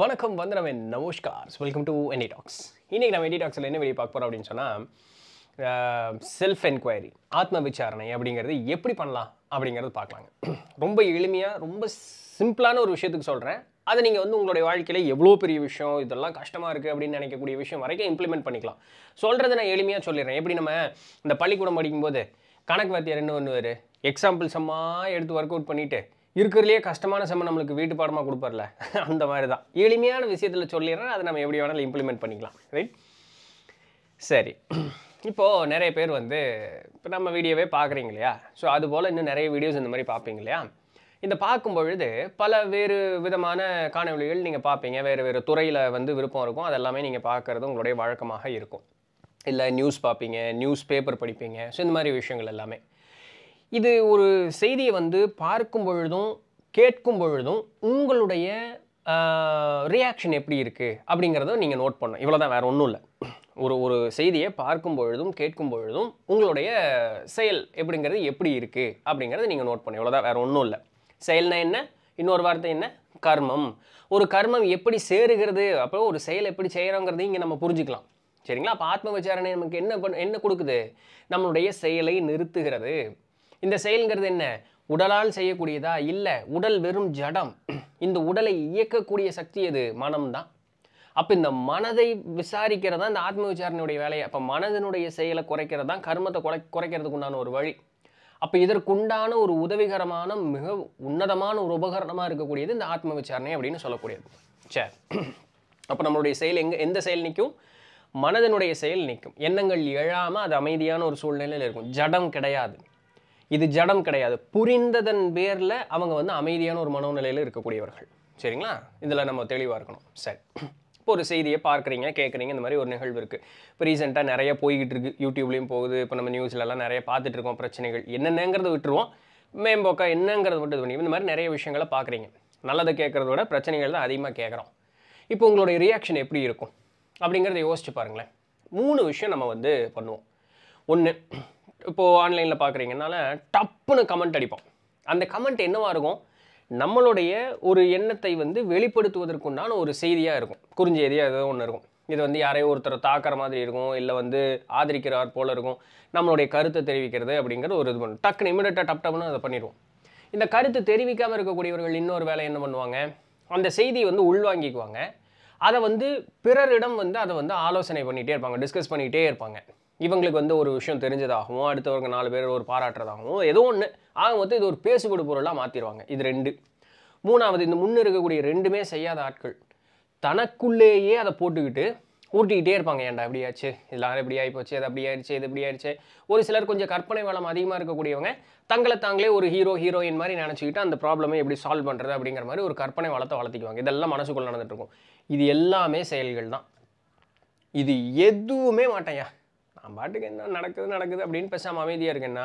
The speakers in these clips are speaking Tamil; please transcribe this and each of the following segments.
வணக்கம் வந்தனவன் நமஸ்கார் வெல்கம் டு எனி டாக்ஸ் இன்றைக்கி நம்ம எனி டாக்ஸில் என்ன வெளியே பார்க்க போகிறோம் அப்படின்னு சொன்னால் செல்ஃப் என்கொயரி ஆத்ம விசாரணை அப்படிங்கிறது எப்படி பண்ணலாம் அப்படிங்கிறது பார்க்கலாங்க ரொம்ப எளிமையாக ரொம்ப சிம்பிளான ஒரு விஷயத்துக்கு சொல்கிறேன் அதை நீங்கள் வந்து உங்களுடைய வாழ்க்கையில் எவ்வளோ பெரிய விஷயம் இதெல்லாம் கஷ்டமாக இருக்குது அப்படின்னு நினைக்கக்கூடிய விஷயம் வரைக்கும் இம்ப்ளிமெண்ட் பண்ணிக்கலாம் சொல்கிறத நான் எளிமையாக சொல்லிடுறேன் எப்படி நம்ம இந்த பள்ளிக்கூடம் படிக்கும்போது கணக்கு வாத்தியார் என்ன பண்ணுவார் எக்ஸாம்பிள்ஸ் அம்மா எடுத்து ஒர்க் அவுட் பண்ணிவிட்டு இருக்கிறதுலே கஷ்டமான செம்ம நம்மளுக்கு வீட்டு பாடமாக கொடுப்பார்ல அந்த மாதிரி தான் எளிமையான விஷயத்தில் சொல்லிடுறேன் அதை நம்ம எப்படி வேணாலும் இம்ப்ளிமெண்ட் பண்ணிக்கலாம் ரைட் சரி இப்போது நிறைய பேர் வந்து இப்போ நம்ம வீடியோவே பார்க்குறீங்க இல்லையா ஸோ அதுபோல் இன்னும் நிறைய வீடியோஸ் இந்த மாதிரி பார்ப்பீங்க இல்லையா இந்த பார்க்கும் பொழுது பல வேறு விதமான காணொலிகள் நீங்கள் பார்ப்பீங்க வேறு வேறு துறையில் வந்து விருப்பம் இருக்கும் அதெல்லாமே நீங்கள் பார்க்குறது உங்களுடைய வழக்கமாக இருக்கும் இல்லை நியூஸ் பார்ப்பீங்க நியூஸ் பேப்பர் படிப்பீங்க ஸோ இந்த மாதிரி விஷயங்கள் எல்லாமே இது ஒரு செய்தியை வந்து பார்க்கும் பொழுதும் கேட்கும் பொழுதும் உங்களுடைய ரியாக்ஷன் எப்படி இருக்குது அப்படிங்கிறத நீங்கள் நோட் பண்ணணும் இவ்வளோ தான் வேறு ஒன்றும் இல்லை ஒரு ஒரு செய்தியை பார்க்கும் பொழுதும் கேட்கும் பொழுதும் உங்களுடைய செயல் எப்படிங்கிறது எப்படி இருக்குது அப்படிங்கிறத நீங்கள் நோட் பண்ணணும் இவ்வளோ தான் வேறு ஒன்றும் இல்லை செயல்னா என்ன இன்னொரு வார்த்தை என்ன கர்மம் ஒரு கர்மம் எப்படி சேருகிறது அப்போ ஒரு செயல் எப்படி செய்கிறோங்கிறதையும் இங்கே நம்ம புரிஞ்சுக்கலாம் சரிங்களா அப்போ ஆத்ம விசாரணை நமக்கு என்ன என்ன கொடுக்குது நம்மளுடைய செயலை நிறுத்துகிறது இந்த செயல்ங்கிறது என்ன உடலால் செய்யக்கூடியதா இல்லை உடல் வெறும் ஜடம் இந்த உடலை இயக்கக்கூடிய சக்தி அது மனம்தான் அப்போ இந்த மனதை விசாரிக்கிறதா இந்த ஆத்ம விசாரணையுடைய வேலையை அப்போ மனதினுடைய செயலை குறைக்கிறது தான் கர்மத்தை குறை குறைக்கிறதுக்கு உண்டான ஒரு வழி அப்போ இதற்குண்டான ஒரு உதவிகரமான மிக உன்னதமான ஒரு உபகரணமாக இருக்கக்கூடியது இந்த ஆத்ம விசாரணை அப்படின்னு சொல்லக்கூடியது சரி அப்போ நம்மளுடைய செயல் எங்கே எந்த செயல் நிற்கும் மனதனுடைய செயல் நிற்கும் எண்ணங்கள் எழாமல் அது அமைதியான ஒரு சூழ்நிலையில் இருக்கும் ஜடம் கிடையாது இது ஜடம் கிடையாது புரிந்ததன் பேரில் அவங்க வந்து அமைதியான ஒரு மனோநிலையில் இருக்கக்கூடியவர்கள் சரிங்களா இதில் நம்ம தெளிவாக இருக்கணும் சரி இப்போ ஒரு செய்தியை பார்க்குறீங்க கேட்குறீங்க இந்த மாதிரி ஒரு நிகழ்வு இருக்குது இப்போ ரீசெண்டாக நிறைய போய்கிட்டு இருக்குது யூடியூப்லேயும் போகுது இப்போ நம்ம நியூஸ்லலாம் நிறைய பார்த்துட்டு இருக்கோம் பிரச்சனைகள் என்னென்னங்கிறத விட்டுருவோம் மேம்போக்கா என்னங்கிறத மட்டும் இது பண்ணி இந்த மாதிரி நிறைய விஷயங்களை பார்க்குறீங்க நல்லதை கேட்குறத விட பிரச்சனைகள் தான் அதிகமாக கேட்குறோம் இப்போ உங்களுடைய ரியாக்ஷன் எப்படி இருக்கும் அப்படிங்கிறத யோசிச்சு பாருங்களேன் மூணு விஷயம் நம்ம வந்து பண்ணுவோம் ஒன்று இப்போது ஆன்லைனில் பார்க்குறீங்கனால டப்புன்னு கமெண்ட் அடிப்போம் அந்த கமெண்ட் என்னவாக இருக்கும் நம்மளுடைய ஒரு எண்ணத்தை வந்து வெளிப்படுத்துவதற்குண்டான ஒரு செய்தியாக இருக்கும் குறிஞ்செய்தியாக ஏதோ ஒன்று இருக்கும் இது வந்து யாரையோ ஒருத்தரை தாக்குற மாதிரி இருக்கும் இல்லை வந்து ஆதரிக்கிறார் போல் இருக்கும் நம்மளுடைய கருத்தை தெரிவிக்கிறது அப்படிங்கிறது ஒரு இது பண்ணும் டக்குனு இமிடியட்டாக டப் டப்னு அதை பண்ணிடுவோம் இந்த கருத்து தெரிவிக்காமல் இருக்கக்கூடியவர்கள் இன்னொரு வேலை என்ன பண்ணுவாங்க அந்த செய்தியை வந்து உள்வாங்கிக்குவாங்க அதை வந்து பிறரிடம் வந்து அதை வந்து ஆலோசனை பண்ணிகிட்டே இருப்பாங்க டிஸ்கஸ் பண்ணிக்கிட்டே இருப்பாங்க இவங்களுக்கு வந்து ஒரு விஷயம் தெரிஞ்சதாகவும் அடுத்தவங்க நாலு பேர் ஒரு பாராட்டுறதாகவும் ஏதோ ஒன்று ஆக மொத்தம் இது ஒரு பேசுபடு பொருளாக மாற்றிடுவாங்க இது ரெண்டு மூணாவது இந்த முன்ன இருக்கக்கூடிய ரெண்டுமே செய்யாத ஆட்கள் தனக்குள்ளேயே அதை போட்டுக்கிட்டு ஊட்டிக்கிட்டே இருப்பாங்க ஏன்டா எப்படி ஆச்சு எல்லாரும் இப்படி ஆகிப்போச்சு அது அப்படி ஆயிடுச்சு இது இப்படி ஆயிடுச்சு ஒரு சிலர் கொஞ்சம் கற்பனை வளம் அதிகமாக இருக்கக்கூடியவங்க தங்களை தாங்களே ஒரு ஹீரோ ஹீரோயின் மாதிரி நினச்சிக்கிட்டு அந்த ப்ராப்ளமே எப்படி சால்வ் பண்ணுறது அப்படிங்கிற மாதிரி ஒரு கற்பனை வளத்தை வளர்த்திக்குவாங்க இதெல்லாம் மனசுக்குள்ளே நடந்துகிட்ருக்கும் இது எல்லாமே செயல்கள் தான் இது எதுவுமே மாட்டேயா நான் பாட்டுக்கு என்ன நடக்குது நடக்குது அப்படின்னு பேசாமல் அமைதியாக இருக்கேன்னா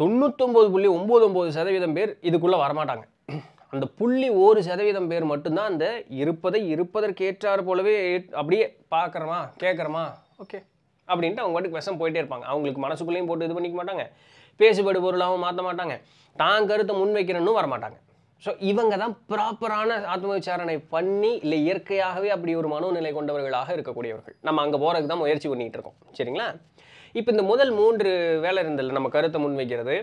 தொண்ணூத்தொம்பது புள்ளி ஒம்பது ஒம்பது சதவீதம் பேர் இதுக்குள்ளே வரமாட்டாங்க அந்த புள்ளி ஒரு சதவீதம் பேர் மட்டும்தான் அந்த இருப்பதை இருப்பதற்கு ஏற்றாறு போலவே அப்படியே பார்க்குறோமா கேட்குறோமா ஓகே அப்படின்ட்டு அவங்க பாட்டுக்கு விஷம் போயிட்டே இருப்பாங்க அவங்களுக்கு மனசுக்குள்ளேயும் போட்டு இது பண்ணிக்க மாட்டாங்க பொருளாகவும் மாற்ற மாட்டாங்க தான் கருத்தை முன்வைக்கிறன்னு வரமாட்டாங்க ஸோ இவங்க தான் ப்ராப்பரான ஆத்ம விசாரணை பண்ணி இல்லை இயற்கையாகவே அப்படி ஒரு மனோநிலை கொண்டவர்களாக இருக்கக்கூடியவர்கள் நம்ம அங்கே போகிறதுக்கு தான் முயற்சி பண்ணிகிட்டு இருக்கோம் சரிங்களா இப்போ இந்த முதல் மூன்று வேலை இருந்ததில்ல நம்ம கருத்தை முன்வைக்கிறது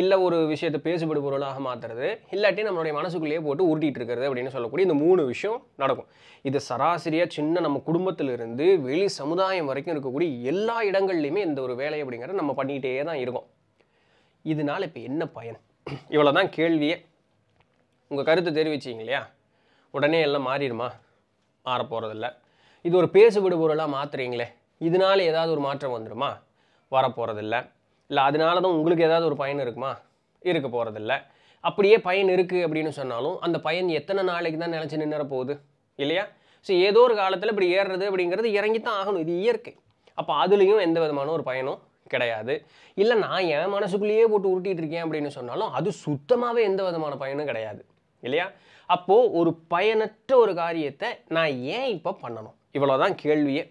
இல்லை ஒரு விஷயத்தை பேசுபடு பொருளாக மாற்றுறது இல்லாட்டி நம்மளுடைய மனசுக்குள்ளேயே போட்டு உருட்டிகிட்டு இருக்கிறது அப்படின்னு சொல்லக்கூடிய இந்த மூணு விஷயம் நடக்கும் இது சராசரியாக சின்ன நம்ம குடும்பத்திலிருந்து வெளி சமுதாயம் வரைக்கும் இருக்கக்கூடிய எல்லா இடங்கள்லையுமே இந்த ஒரு வேலை அப்படிங்கிறத நம்ம பண்ணிக்கிட்டே தான் இருக்கோம் இதனால் இப்போ என்ன பயன் இவ்வளோ தான் கேள்வியே உங்கள் கருத்தை தெரிவிச்சிங்க இல்லையா உடனே எல்லாம் மாறிடுமா மாற போகிறதில்ல இது ஒரு பேசு விடுபொருளாக மாற்றுறீங்களே இதனால் ஏதாவது ஒரு மாற்றம் வந்துடுமா வரப்போகிறதில்ல இல்லை அதனால தான் உங்களுக்கு ஏதாவது ஒரு பயன் இருக்குமா இருக்க போகிறதில்ல அப்படியே பயன் இருக்குது அப்படின்னு சொன்னாலும் அந்த பயன் எத்தனை நாளைக்கு தான் நினச்சி நின்ற போகுது இல்லையா ஸோ ஏதோ ஒரு காலத்தில் இப்படி ஏறுறது அப்படிங்கிறது இறங்கி தான் ஆகணும் இது இயற்கை அப்போ அதுலேயும் எந்த விதமான ஒரு பயனும் கிடையாது இல்லை நான் என் மனசுக்குள்ளேயே போட்டு உருட்டிகிட்டு இருக்கேன் அப்படின்னு சொன்னாலும் அது சுத்தமாகவே எந்த விதமான பயனும் கிடையாது இல்லையா அப்போது ஒரு பயனற்ற ஒரு காரியத்தை நான் ஏன் இப்போ பண்ணணும் இவ்வளோதான் கேள்வியே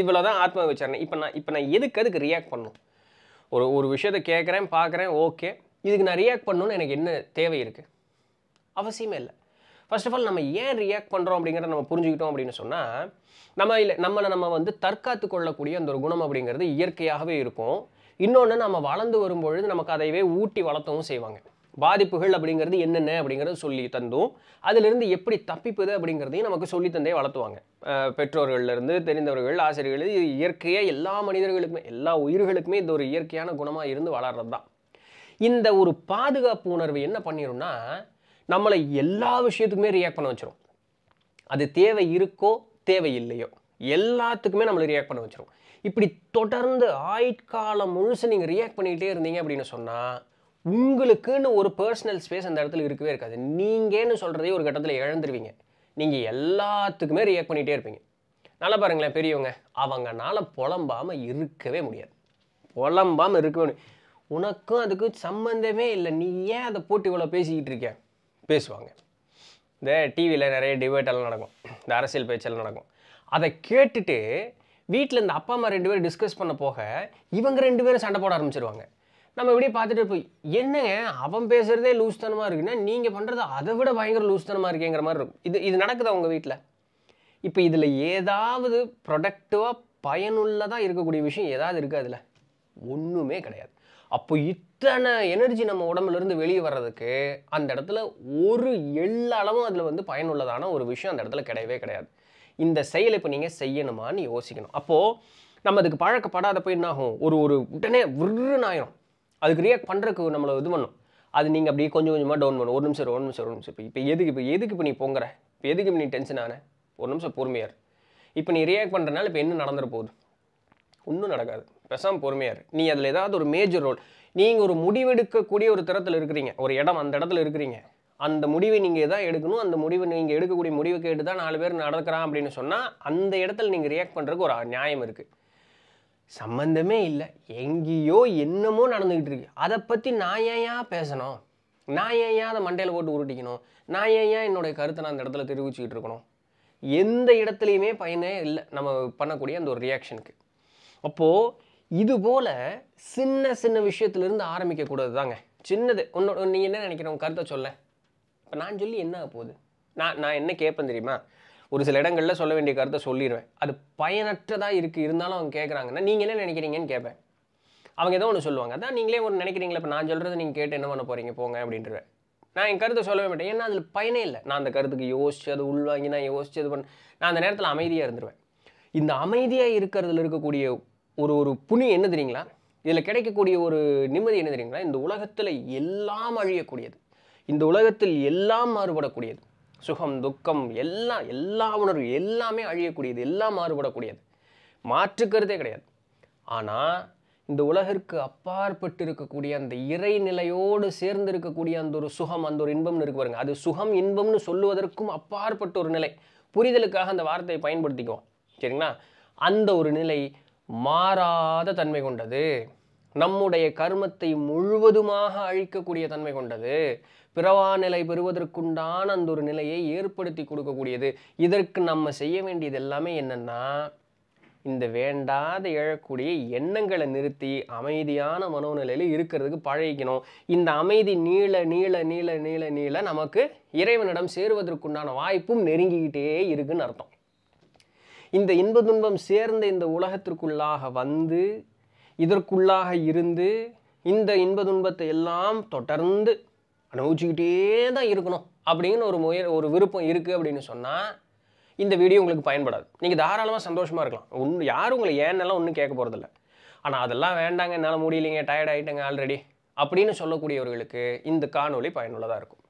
இவ்வளோ தான் ஆத்ம விசாரணை இப்போ நான் இப்போ நான் எதுக்கு அதுக்கு ரியாக்ட் பண்ணணும் ஒரு ஒரு விஷயத்தை கேட்குறேன் பார்க்குறேன் ஓகே இதுக்கு நான் ரியாக்ட் பண்ணணும்னு எனக்கு என்ன தேவை இருக்குது அவசியமே இல்லை ஃபர்ஸ்ட் ஆஃப் ஆல் நம்ம ஏன் ரியாக்ட் பண்ணுறோம் அப்படிங்கிறத நம்ம புரிஞ்சுக்கிட்டோம் அப்படின்னு சொன்னால் நம்ம இல்லை நம்மளை நம்ம வந்து தற்காத்து கொள்ளக்கூடிய அந்த ஒரு குணம் அப்படிங்கிறது இயற்கையாகவே இருக்கும் இன்னொன்று நம்ம வளர்ந்து வரும்பொழுது நமக்கு அதைவே ஊட்டி வளர்த்தவும் செய்வாங்க பாதிப்புகள் அப்படிங்கிறது என்னென்ன அப்படிங்கிறத சொல்லி தந்தும் அதிலிருந்து எப்படி தப்பிப்பது அப்படிங்கிறதையும் நமக்கு சொல்லி தந்தே வளர்த்துவாங்க பெற்றோர்கள்லேருந்து தெரிந்தவர்கள் ஆசிரியர்கள் இது இயற்கையாக எல்லா மனிதர்களுக்குமே எல்லா உயிர்களுக்குமே இது ஒரு இயற்கையான குணமாக இருந்து வளர்றது தான் இந்த ஒரு பாதுகாப்பு உணர்வு என்ன பண்ணிடும்னா நம்மளை எல்லா விஷயத்துக்குமே ரியாக்ட் பண்ண வச்சிரும் அது தேவை இருக்கோ தேவை இல்லையோ எல்லாத்துக்குமே நம்மளை ரியாக்ட் பண்ண வச்சிரும் இப்படி தொடர்ந்து ஆயுட்காலம் முழுசு நீங்கள் ரியாக்ட் பண்ணிக்கிட்டே இருந்தீங்க அப்படின்னு சொன்னால் உங்களுக்குன்னு ஒரு பர்சனல் ஸ்பேஸ் அந்த இடத்துல இருக்கவே இருக்காது நீங்கன்னு சொல்கிறதே ஒரு கட்டத்தில் இழந்துருவீங்க நீங்கள் எல்லாத்துக்குமே ரியாக்ட் பண்ணிகிட்டே இருப்பீங்க நல்லா பாருங்களேன் பெரியவங்க அவங்கனால புலம்பாமல் இருக்கவே முடியாது புலம்பாமல் இருக்கவே உனக்கும் அதுக்கு சம்மந்தமே இல்லை நீ ஏன் அதை போட்டு இவ்வளோ பேசிக்கிட்டு இருக்க பேசுவாங்க இந்த டிவியில் நிறைய டிபேட்டெல்லாம் நடக்கும் இந்த அரசியல் பேச்செல்லாம் நடக்கும் அதை கேட்டுட்டு வீட்டில் இந்த அப்பா அம்மா ரெண்டு பேரும் டிஸ்கஸ் பண்ண போக இவங்க ரெண்டு பேரும் சண்டை போட ஆரம்பிச்சிருவாங்க நம்ம இப்படி பார்த்துட்டு போய் என்னங்க அவன் பேசுகிறதே லூஸ்தனமாக இருக்குன்னா நீங்கள் பண்ணுறது அதை விட பயங்கர லூஸ்தனமாக இருக்கேங்கிற மாதிரி இருக்கும் இது இது நடக்குதா உங்கள் வீட்டில் இப்போ இதில் ஏதாவது ப்ரொடக்டிவாக பயனுள்ளதாக இருக்கக்கூடிய விஷயம் ஏதாவது இருக்குது அதில் ஒன்றுமே கிடையாது அப்போ இத்தனை எனர்ஜி நம்ம உடம்புலேருந்து வெளியே வர்றதுக்கு அந்த இடத்துல ஒரு எல்லளவும் அதில் வந்து பயனுள்ளதான ஒரு விஷயம் அந்த இடத்துல கிடையவே கிடையாது இந்த செயலை இப்போ நீங்கள் செய்யணுமான்னு யோசிக்கணும் அப்போது நம்ம அதுக்கு பழக்கப்படாத போய் என்னாகும் ஒரு ஒரு உடனே விருன்னு ஆயிரும் அதுக்கு ரியாக்ட் பண்ணுறதுக்கு நம்மளை இது பண்ணும் அது நீங்கள் அப்படியே கொஞ்சம் கொஞ்சமாக டவுன் பண்ணும் ஒரு நிமிஷம் ஒரு நிமிஷம் ஒரு நிமிஷம் இப்போ இப்போ எதுக்கு இப்போ எதுக்கு இப்போ நீ பொங்குற இப்போ எதுக்கு இப்போ நீ டென்ஷன் ஆன ஒரு நிமிஷம் பொறுமையார் இப்போ நீ ரியாக்ட் பண்ணுறனால இப்போ என்ன நடந்துட போகுது ஒன்றும் நடக்காது பெசாமல் பொறுமையார் நீ அதில் ஏதாவது ஒரு மேஜர் ரோல் நீங்கள் ஒரு முடிவெடுக்கக்கூடிய ஒரு தரத்தில் இருக்கிறீங்க ஒரு இடம் அந்த இடத்துல இருக்கிறீங்க அந்த முடிவை நீங்கள் தான் எடுக்கணும் அந்த முடிவு நீங்கள் எடுக்கக்கூடிய முடிவு கேட்டு தான் நாலு பேர் நடக்கிறான் அப்படின்னு சொன்னால் அந்த இடத்துல நீங்கள் ரியாக்ட் பண்ணுறதுக்கு ஒரு நியாயம் இருக்குது சம்மந்தமே இல்லை எங்கேயோ என்னமோ நடந்துக்கிட்டு இருக்கு அதை பற்றி நான் ஏன் பேசணும் நான் ஏன் அதை மண்டையில் போட்டு உருட்டிக்கணும் நான் ஏன் என்னுடைய கருத்தை நான் அந்த இடத்துல தெரிவிச்சுக்கிட்டு இருக்கணும் எந்த இடத்துலையுமே பயனே இல்லை நம்ம பண்ணக்கூடிய அந்த ஒரு ரியாக்ஷனுக்கு அப்போது இது போல் சின்ன சின்ன விஷயத்துலேருந்து ஆரம்பிக்கக்கூடாது தாங்க சின்னது உன்னோட நீங்கள் என்ன நினைக்கிறோம் கருத்தை சொல்ல இப்போ நான் சொல்லி என்ன போகுது நான் நான் என்ன கேட்பேன் தெரியுமா ஒரு சில இடங்களில் சொல்ல வேண்டிய கருத்தை சொல்லிடுவேன் அது பயனற்றதாக இருக்குது இருந்தாலும் அவங்க கேட்குறாங்கன்னா நீங்கள் என்ன நினைக்கிறீங்கன்னு கேட்பேன் அவங்க ஏதோ ஒன்று சொல்லுவாங்க அதான் நீங்களே ஒன்று நினைக்கிறீங்களா இப்போ நான் சொல்கிறது நீங்கள் கேட்டு என்ன பண்ண போகிறீங்க போங்க அப்படின்றவேன் நான் என் கருத்தை சொல்லவே மாட்டேன் ஏன்னா அதில் பயனே இல்லை நான் அந்த கருத்துக்கு யோசிச்சு அது உள்வாங்கி நான் யோசிச்சு அது பண்ண நான் அந்த நேரத்தில் அமைதியாக இருந்துருவேன் இந்த அமைதியாக இருக்கிறதுல இருக்கக்கூடிய ஒரு ஒரு புனி என்ன தெரியுங்களா இதில் கிடைக்கக்கூடிய ஒரு நிம்மதி என்ன தெரியுங்களா இந்த உலகத்தில் எல்லாம் அழியக்கூடியது இந்த உலகத்தில் எல்லாம் மாறுபடக்கூடியது சுகம் துக்கம் எல்லாம் எல்லா உணர்வு எல்லாமே அழியக்கூடியது எல்லாம் மாறுபடக்கூடியது மாற்றுக்கிறதே கிடையாது ஆனால் இந்த உலகிற்கு அப்பாற்பட்டு இருக்கக்கூடிய அந்த இறைநிலையோடு சேர்ந்து இருக்கக்கூடிய அந்த ஒரு சுகம் அந்த ஒரு இன்பம்னு இருக்கு பாருங்க அது சுகம் இன்பம்னு சொல்லுவதற்கும் அப்பாற்பட்ட ஒரு நிலை புரிதலுக்காக அந்த வார்த்தையை பயன்படுத்திக்குவோம் சரிங்களா அந்த ஒரு நிலை மாறாத தன்மை கொண்டது நம்முடைய கர்மத்தை முழுவதுமாக அழிக்கக்கூடிய தன்மை கொண்டது பிறவா நிலை பெறுவதற்குண்டான அந்த ஒரு நிலையை ஏற்படுத்தி கொடுக்கக்கூடியது இதற்கு நம்ம செய்ய வேண்டியது எல்லாமே என்னென்னா இந்த வேண்டாத எழக்கூடிய எண்ணங்களை நிறுத்தி அமைதியான மனோநிலையில் இருக்கிறதுக்கு பழகிக்கணும் இந்த அமைதி நீள நீள நீள நீள நீள நமக்கு இறைவனிடம் சேருவதற்குண்டான வாய்ப்பும் நெருங்கிக்கிட்டே இருக்குன்னு அர்த்தம் இந்த இன்ப துன்பம் சேர்ந்த இந்த உலகத்திற்குள்ளாக வந்து இதற்குள்ளாக இருந்து இந்த இன்ப துன்பத்தை எல்லாம் தொடர்ந்து அனுபவிச்சுக்கிட்டே தான் இருக்கணும் அப்படின்னு ஒரு முய ஒரு விருப்பம் இருக்குது அப்படின்னு சொன்னால் இந்த வீடியோ உங்களுக்கு பயன்படாது நீங்கள் தாராளமாக சந்தோஷமாக இருக்கலாம் ஒன்று யாரும் உங்களை ஏன்னெல்லாம் ஒன்றும் கேட்க போகிறதில்ல ஆனால் அதெல்லாம் வேண்டாங்க என்னால் முடியலைங்க டயர்ட் ஆகிட்டேங்க ஆல்ரெடி அப்படின்னு சொல்லக்கூடியவர்களுக்கு இந்த காணொலி பயனுள்ளதாக இருக்கும்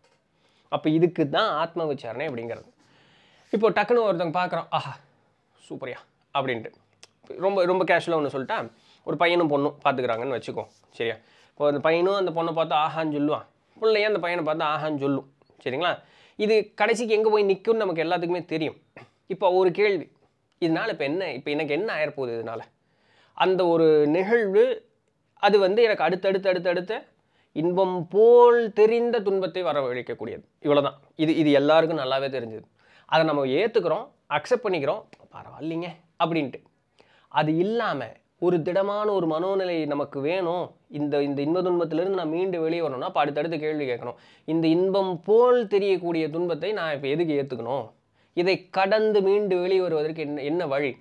அப்போ இதுக்கு தான் ஆத்ம விசாரணை அப்படிங்கிறது இப்போ டக்குன்னு ஒருத்தவங்க பார்க்குறோம் ஆஹா சூப்பரியா அப்படின்ட்டு ரொம்ப ரொம்ப கேஷுவலாக ஒன்று சொல்லிட்டா ஒரு பையனும் பொண்ணும் பார்த்துக்கிறாங்கன்னு வச்சுக்கோ சரியா இப்போ அந்த பையனும் அந்த பொண்ணை பார்த்தா ஆஹான்னு சொல்லுவான் பிள்ளையே அந்த பையனை பார்த்து ஆஹான்னு சொல்லும் சரிங்களா இது கடைசிக்கு எங்கே போய் நிற்கும்னு நமக்கு எல்லாத்துக்குமே தெரியும் இப்போ ஒரு கேள்வி இதனால் இப்போ என்ன இப்போ எனக்கு என்ன ஆயிரப்போகுது இதனால் அந்த ஒரு நிகழ்வு அது வந்து எனக்கு அடுத்தடுத்து அடுத்தடுத்த இன்பம் போல் தெரிந்த துன்பத்தை வரவழைக்கக்கூடியது இவ்வளோ தான் இது இது எல்லாருக்கும் நல்லாவே தெரிஞ்சது அதை நம்ம ஏற்றுக்கிறோம் அக்செப்ட் பண்ணிக்கிறோம் பரவாயில்லைங்க அப்படின்ட்டு அது இல்லாமல் ஒரு திடமான ஒரு மனோநிலை நமக்கு வேணும் இந்த இந்த இன்ப துன்பத்திலிருந்து நான் மீண்டு வெளியே வரணும்னா அப்போ அடுத்தடுத்து கேள்வி கேட்கணும் இந்த இன்பம் போல் தெரியக்கூடிய துன்பத்தை நான் இப்போ எதுக்கு ஏற்றுக்கணும் இதை கடந்து மீண்டு வெளியே வருவதற்கு என்ன என்ன வழி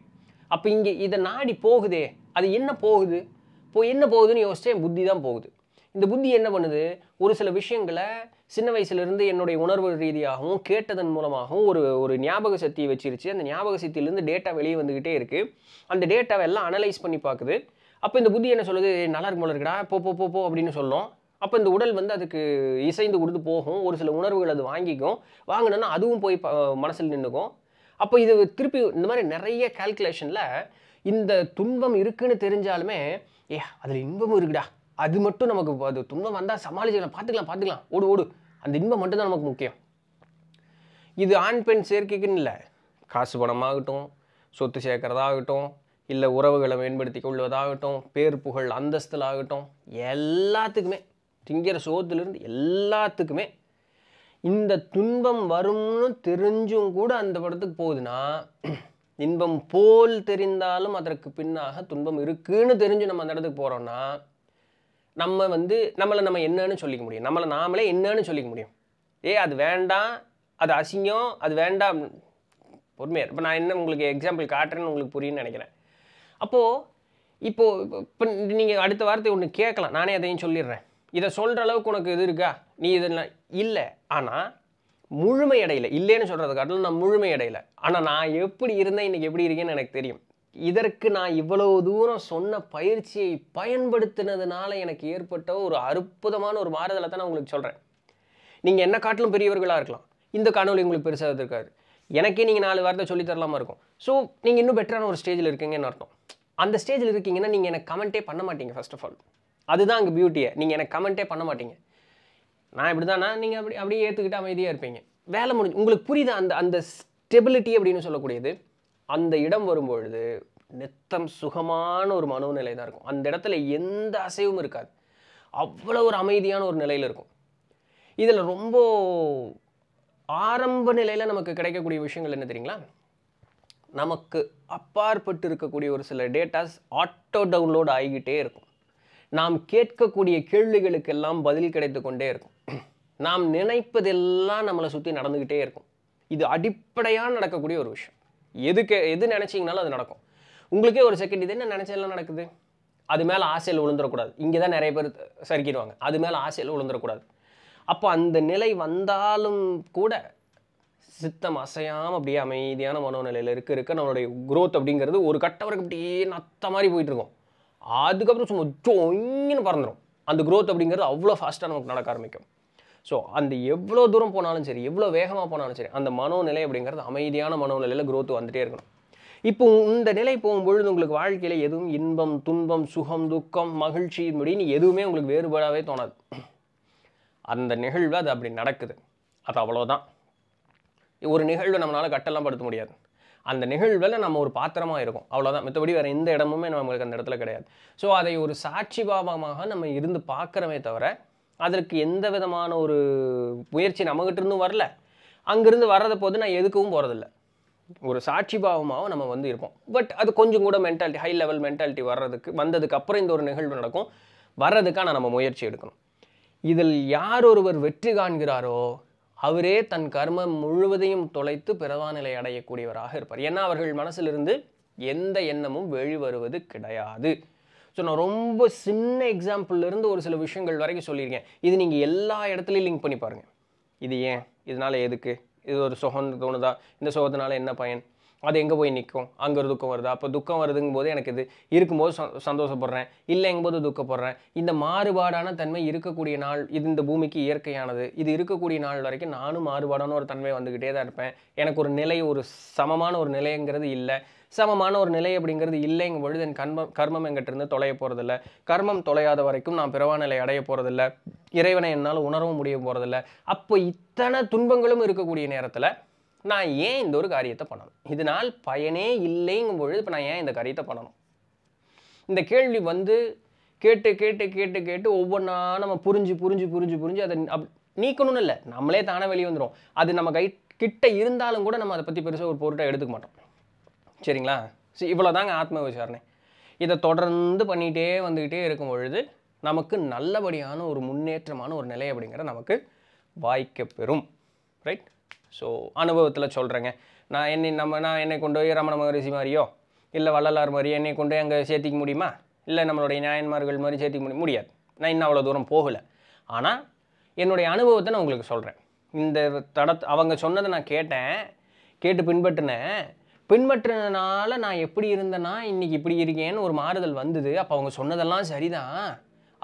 அப்போ இங்கே இதை நாடி போகுதே அது என்ன போகுது இப்போ என்ன போகுதுன்னு யோசிச்சேன் புத்தி தான் போகுது இந்த புத்தி என்ன பண்ணுது ஒரு சில விஷயங்களை சின்ன வயசுலேருந்து என்னுடைய உணர்வு ரீதியாகவும் கேட்டதன் மூலமாகவும் ஒரு ஒரு ஞாபக சக்தியை வச்சிருச்சு அந்த ஞாபக சக்தியிலேருந்து டேட்டா வெளியே வந்துக்கிட்டே இருக்குது அந்த டேட்டாவை எல்லாம் அனலைஸ் பண்ணி பார்க்குது அப்போ இந்த புத்தி என்ன சொல்லுது நல்லா இருக்கும் இருக்குடா போ போ போ அப்படின்னு சொல்லும் அப்போ இந்த உடல் வந்து அதுக்கு இசைந்து கொடுத்து போகும் ஒரு சில உணர்வுகள் அது வாங்கிக்கும் வாங்கினோன்னா அதுவும் போய் மனசில் நின்றுக்கும் அப்போ இது திருப்பி இந்த மாதிரி நிறைய கால்குலேஷனில் இந்த துன்பம் இருக்குதுன்னு தெரிஞ்சாலுமே ஏ அதில் இன்பமும் இருக்குடா அது மட்டும் நமக்கு அது துன்பம் வந்தால் சமாளிச்சுக்கலாம் பார்த்துக்கலாம் பார்த்துக்கலாம் ஓடு ஓடு அந்த இன்பம் மட்டும்தான் நமக்கு முக்கியம் இது ஆண் பெண் சேர்க்கைக்குன்னு இல்லை காசு பணமாகட்டும் சொத்து சேர்க்கறதாகட்டும் இல்லை உறவுகளை மேம்படுத்தி கொள்வதாகட்டும் பேர் புகழ் அந்தஸ்தில் ஆகட்டும் எல்லாத்துக்குமே திங்கிற சோத்துலேருந்து எல்லாத்துக்குமே இந்த துன்பம் வரும்னு தெரிஞ்சும் கூட அந்த படத்துக்கு போகுதுன்னா இன்பம் போல் தெரிந்தாலும் அதற்கு பின்னாக துன்பம் இருக்குன்னு தெரிஞ்சு நம்ம அந்த இடத்துக்கு போகிறோன்னா நம்ம வந்து நம்மளை நம்ம என்னன்னு சொல்லிக்க முடியும் நம்மளை நாமளே என்னன்னு சொல்லிக்க முடியும் ஏ அது வேண்டாம் அது அசிங்கம் அது வேண்டாம் பொறுமையாக இப்போ நான் என்ன உங்களுக்கு எக்ஸாம்பிள் காட்டுறேன்னு உங்களுக்கு புரியும்னு நினைக்கிறேன் அப்போது இப்போது இப்போ நீங்கள் அடுத்த வாரத்தை ஒன்று கேட்கலாம் நானே அதையும் சொல்லிடுறேன் இதை சொல்கிற அளவுக்கு உனக்கு இது இருக்கா நீ இதெல்லாம் இல்லை ஆனால் முழுமை அடையில இல்லைன்னு சொல்கிறது காட்டிலும் நான் முழுமை அடையில ஆனால் நான் எப்படி இருந்தேன் இன்றைக்கி எப்படி இருக்கேன்னு எனக்கு தெரியும் இதற்கு நான் இவ்வளவு தூரம் சொன்ன பயிற்சியை பயன்படுத்தினதுனால எனக்கு ஏற்பட்ட ஒரு அற்புதமான ஒரு மாறுதலை தான் நான் உங்களுக்கு சொல்கிறேன் நீங்கள் என்ன காட்டிலும் பெரியவர்களாக இருக்கலாம் இந்த காணொலி உங்களுக்கு பெருசாக இருக்காது எனக்கே நீங்கள் நாலு வாரத்தை சொல்லி தரலாமா இருக்கும் ஸோ நீங்கள் இன்னும் பெட்டரான ஒரு ஸ்டேஜில் இருக்கீங்கன்னு அர்த்தம் அந்த ஸ்டேஜில் இருக்கீங்கன்னா நீங்கள் எனக்கு கமெண்ட்டே பண்ண மாட்டீங்க ஃபர்ஸ்ட் ஆஃப் ஆல் அதுதான் அங்கே பியூட்டியை நீங்கள் எனக்கு கமெண்ட்டே பண்ண மாட்டீங்க நான் இப்படி தானா நீங்கள் அப்படி அப்படியே ஏற்றுக்கிட்டு அமைதியாக இருப்பீங்க வேலை முடிஞ்சு உங்களுக்கு புரியுது அந்த அந்த ஸ்டெபிலிட்டி அப்படின்னு சொல்லக்கூடியது அந்த இடம் வரும்பொழுது நித்தம் சுகமான ஒரு மனோநிலை தான் இருக்கும் அந்த இடத்துல எந்த அசைவும் இருக்காது அவ்வளோ ஒரு அமைதியான ஒரு நிலையில் இருக்கும் இதில் ரொம்ப ஆரம்ப நிலையில் நமக்கு கிடைக்கக்கூடிய விஷயங்கள் என்ன தெரியுங்களா நமக்கு அப்பாற்பட்டு இருக்கக்கூடிய ஒரு சில டேட்டாஸ் ஆட்டோ டவுன்லோட் ஆகிக்கிட்டே இருக்கும் நாம் கேட்கக்கூடிய கேள்விகளுக்கெல்லாம் பதில் கிடைத்து கொண்டே இருக்கும் நாம் நினைப்பதெல்லாம் நம்மளை சுற்றி நடந்துக்கிட்டே இருக்கும் இது அடிப்படையாக நடக்கக்கூடிய ஒரு விஷயம் எதுக்கு எது நினச்சிங்கனாலும் அது நடக்கும் உங்களுக்கே ஒரு செகண்ட் இது என்ன நினச்சதெல்லாம் நடக்குது அது மேலே ஆசையில் விழுந்துடக்கூடாது இங்கே தான் நிறைய பேர் சரிக்கிடுவாங்க அது மேலே ஆசையில் விழுந்துடக்கூடாது அப்போ அந்த நிலை வந்தாலும் கூட சித்தம் அசையாமல் அப்படியே அமைதியான மனோநிலையில் இருக்க இருக்க நம்மளுடைய குரோத் அப்படிங்கிறது ஒரு கட்ட வரைக்கும் அப்படியே நத்த மாதிரி போயிட்டுருக்கோம் அதுக்கப்புறம் சும்மா ஜோயின்னு பறந்துடும் அந்த குரோத் அப்படிங்கிறது அவ்வளோ ஃபாஸ்ட்டாக நமக்கு நடக்க ஆரம்பிக்கும் ஸோ அந்த எவ்வளோ தூரம் போனாலும் சரி எவ்வளோ வேகமாக போனாலும் சரி அந்த மனோநிலை அப்படிங்கிறது அமைதியான மனோநிலையில் க்ரோத் வந்துகிட்டே இருக்கணும் இப்போ இந்த நிலை போகும்பொழுது உங்களுக்கு வாழ்க்கையில் எதுவும் இன்பம் துன்பம் சுகம் துக்கம் மகிழ்ச்சி இப்படின்னு எதுவுமே உங்களுக்கு வேறுபாடாகவே தோணாது அந்த நிகழ்வு அது அப்படி நடக்குது அது அவ்வளோதான் ஒரு நிகழ்வை நம்மளால் கட்டெல்லாம் படுத்த முடியாது அந்த நிகழ்வில் நம்ம ஒரு பாத்திரமாக இருக்கும் அவ்வளோதான் மற்றபடி வேறு எந்த இடமுமே நம்மளுக்கு அந்த இடத்துல கிடையாது ஸோ அதை ஒரு சாட்சி பாவமாக நம்ம இருந்து பார்க்குறமே தவிர அதற்கு எந்த விதமான ஒரு முயற்சி நம்மகிட்ட இருந்தும் வரல அங்கேருந்து வர்றத போது நான் எதுக்கவும் போகிறதில்ல ஒரு சாட்சி பாவமாகவும் நம்ம வந்து இருப்போம் பட் அது கொஞ்சம் கூட மென்டாலிட்டி ஹை லெவல் மென்டாலிட்டி வர்றதுக்கு வந்ததுக்கு அப்புறம் இந்த ஒரு நிகழ்வு நடக்கும் வர்றதுக்காக நான் நம்ம முயற்சி எடுக்கணும் இதில் யார் ஒருவர் வெற்றி காண்கிறாரோ அவரே தன் கர்மம் முழுவதையும் தொலைத்து பிறவாநிலை அடையக்கூடியவராக இருப்பார் ஏன்னா அவர்கள் மனசிலிருந்து எந்த எண்ணமும் வெளிவருவது கிடையாது ஸோ நான் ரொம்ப சின்ன எக்ஸாம்பிள்லேருந்து ஒரு சில விஷயங்கள் வரைக்கும் சொல்லியிருக்கேன் இது நீங்கள் எல்லா இடத்துலையும் லிங்க் பண்ணி பாருங்கள் இது ஏன் இதனால் எதுக்கு இது ஒரு சுகம்னு தோணுதா இந்த சுகத்தினால என்ன பயன் அது எங்கே போய் நிற்கும் அங்கே ஒரு துக்கம் வருது அப்போ துக்கம் வருதுங்கும் போது எனக்கு இது இருக்கும்போது சந்தோஷப்படுறேன் எங்கும்போது துக்கப்படுறேன் இந்த மாறுபாடான தன்மை இருக்கக்கூடிய நாள் இது இந்த பூமிக்கு இயற்கையானது இது இருக்கக்கூடிய நாள் வரைக்கும் நானும் மாறுபாடான ஒரு தன்மை வந்துக்கிட்டே தான் இருப்பேன் எனக்கு ஒரு நிலை ஒரு சமமான ஒரு நிலைங்கிறது இல்லை சமமான ஒரு நிலை அப்படிங்கிறது இல்லைங்க பொழுது என் கர்மம் கர்மம் எங்கிட்டிருந்து தொலைய போகிறதில்ல கர்மம் தொலையாத வரைக்கும் நான் நிலை அடைய போகிறதில்ல இறைவனை என்னால் உணரவும் முடிய போகிறதில்ல அப்போ இத்தனை துன்பங்களும் இருக்கக்கூடிய நேரத்தில் நான் ஏன் இந்த ஒரு காரியத்தை பண்ணணும் இதனால் பயனே இல்லைங்கும் பொழுது இப்போ நான் ஏன் இந்த காரியத்தை பண்ணணும் இந்த கேள்வி வந்து கேட்டு கேட்டு கேட்டு கேட்டு ஒவ்வொன்றா நம்ம புரிஞ்சு புரிஞ்சு புரிஞ்சு புரிஞ்சு அதை அப் நீக்கணும்னு இல்லை நம்மளே தானே வெளியே வந்துடும் அது நம்ம கை கிட்ட இருந்தாலும் கூட நம்ம அதை பற்றி பெருசாக ஒரு பொருட்டாக எடுத்துக்க மாட்டோம் சரிங்களா சரி இவ்வளோ தாங்க ஆத்ம விசாரணை இதை தொடர்ந்து பண்ணிகிட்டே வந்துக்கிட்டே இருக்கும் பொழுது நமக்கு நல்லபடியான ஒரு முன்னேற்றமான ஒரு நிலை அப்படிங்கிற நமக்கு வாய்க்க பெறும் ரைட் ஸோ அனுபவத்தில் சொல்கிறேங்க நான் என்னை நம்ம நான் என்னை கொண்டு போய் ரமண மகரிஷி மாதிரியோ இல்லை வள்ளலார் மாதிரியோ என்னை கொண்டு போய் அங்கே சேர்த்திக்க முடியுமா இல்லை நம்மளுடைய நியாயன்மார்கள் மாதிரி சேர்த்திக்க முடியும் முடியாது நான் இன்னும் அவ்வளோ தூரம் போகலை ஆனால் என்னுடைய அனுபவத்தை நான் உங்களுக்கு சொல்கிறேன் இந்த தட அவங்க சொன்னதை நான் கேட்டேன் கேட்டு பின்பற்றினேன் பின்பற்றினால நான் எப்படி இருந்தேன்னா இன்றைக்கி இப்படி இருக்கேன்னு ஒரு மாறுதல் வந்தது அப்போ அவங்க சொன்னதெல்லாம் சரிதான்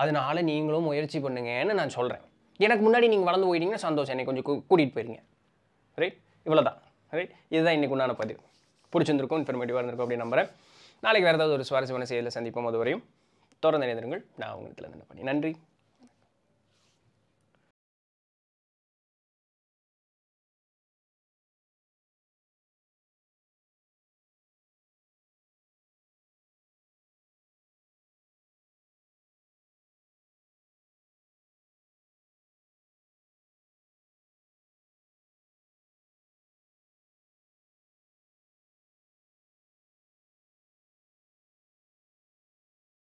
அதனால நீங்களும் முயற்சி பண்ணுங்கன்னு நான் சொல்கிறேன் எனக்கு முன்னாடி நீங்கள் வளர்ந்து போயிட்டீங்கன்னா சந்தோஷம் என்னை கொஞ்சம் கூட்டிகிட்டு போயிருங்க ரைட் இவ்வளோ தான் ரைட் இதுதான் இன்றைக்கு உண்டான பதிவு பிடிச்சிருந்துருக்கும் இன்ஃபர்மேட்டிவாக இருந்திருக்கும் அப்படின்னு நம்புகிறேன் நாளைக்கு வேறு ஏதாவது ஒரு சுவாரஸ்யமான செய்தியில் சந்திப்போம் அதுவரையும் வரையும் தொடர்ந்து நினைந்திருங்கள் நான் உங்களுக்கு நன்றி